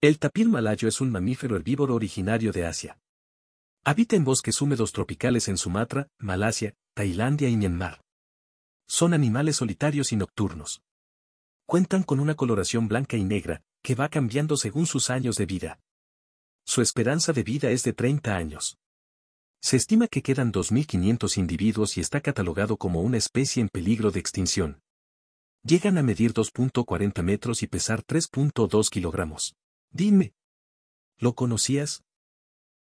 El tapir malayo es un mamífero herbívoro originario de Asia. Habita en bosques húmedos tropicales en Sumatra, Malasia, Tailandia y Myanmar. Son animales solitarios y nocturnos. Cuentan con una coloración blanca y negra, que va cambiando según sus años de vida. Su esperanza de vida es de 30 años. Se estima que quedan 2.500 individuos y está catalogado como una especie en peligro de extinción. Llegan a medir 2.40 metros y pesar 3.2 kilogramos. Dime. ¿Lo conocías?